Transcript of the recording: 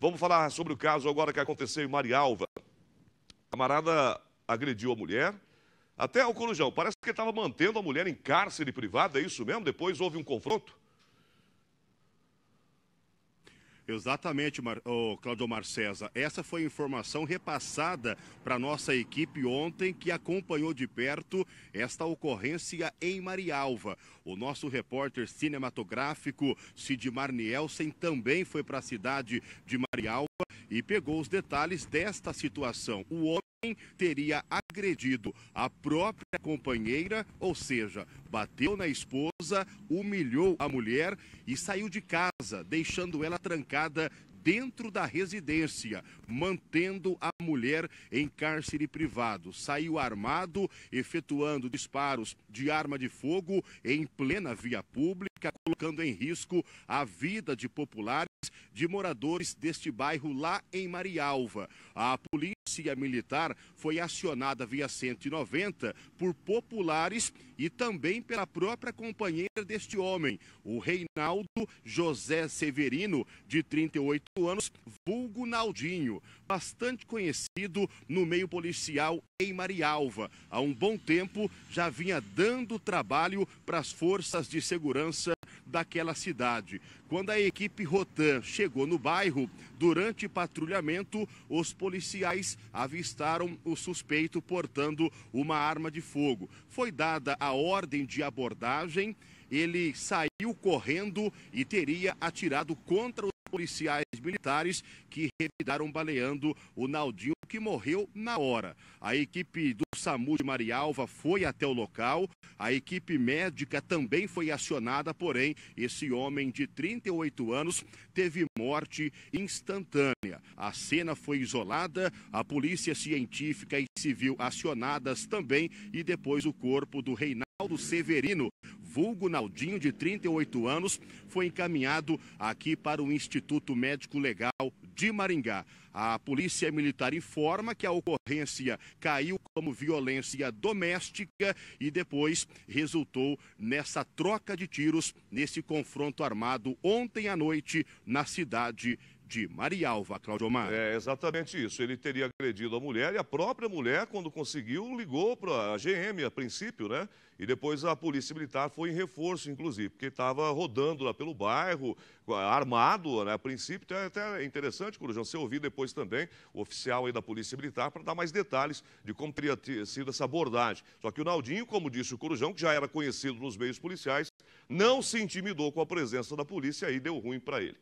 Vamos falar sobre o caso agora que aconteceu em Marialva. A camarada agrediu a mulher, até o Corujão, parece que estava mantendo a mulher em cárcere privado, é isso mesmo? Depois houve um confronto? Exatamente, Mar... oh, Claudio Marcesa. Essa foi a informação repassada para nossa equipe ontem, que acompanhou de perto esta ocorrência em Marialva. O nosso repórter cinematográfico Sidmar Nielsen também foi para a cidade de Marialva. Marialva e pegou os detalhes desta situação. O homem teria agredido a própria companheira, ou seja, bateu na esposa, humilhou a mulher e saiu de casa, deixando ela trancada dentro da residência, mantendo a mulher em cárcere privado. Saiu armado, efetuando disparos de arma de fogo em plena via pública, colocando em risco a vida de populares de moradores deste bairro lá em Marialva. A polícia militar foi acionada via 190 por populares e também pela própria companheira deste homem, o Reinaldo José Severino, de 38 anos, vulgo Naldinho, bastante conhecido no meio policial em Marialva. Há um bom tempo já vinha dando trabalho para as forças de segurança daquela cidade. Quando a equipe rotando chegou no bairro, durante patrulhamento, os policiais avistaram o suspeito portando uma arma de fogo. Foi dada a ordem de abordagem, ele saiu correndo e teria atirado contra o policiais militares que revidaram baleando o Naldinho, que morreu na hora. A equipe do SAMU de Marialva foi até o local, a equipe médica também foi acionada, porém, esse homem de 38 anos teve morte instantânea. A cena foi isolada, a polícia científica e civil acionadas também e depois o corpo do Reinaldo Naldo Severino, vulgo Naldinho, de 38 anos, foi encaminhado aqui para o Instituto Médico Legal de Maringá. A Polícia Militar informa que a ocorrência caiu como violência doméstica e depois resultou nessa troca de tiros, nesse confronto armado ontem à noite na cidade de Marialva, Claudio Omar. É exatamente isso. Ele teria agredido a mulher e a própria mulher, quando conseguiu, ligou para a GM a princípio, né? E depois a polícia militar foi em reforço, inclusive, porque estava rodando lá pelo bairro, armado, né? A princípio, então, é até, até é interessante, Corujão, você ouvir depois também o oficial aí da Polícia Militar para dar mais detalhes de como teria sido essa abordagem. Só que o Naldinho, como disse o Corujão, que já era conhecido nos meios policiais, não se intimidou com a presença da polícia e aí deu ruim para ele.